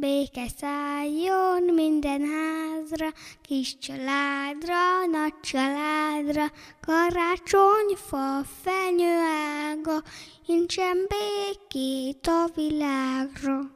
Béke szálljon minden házra, kis családra, nagy családra, karácsonyfa, fenyőága, nincsen békét a világra.